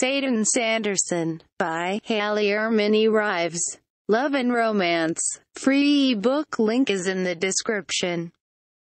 Satan Sanderson, by Hallie Ermini Rives. Love and Romance. Free ebook link is in the description.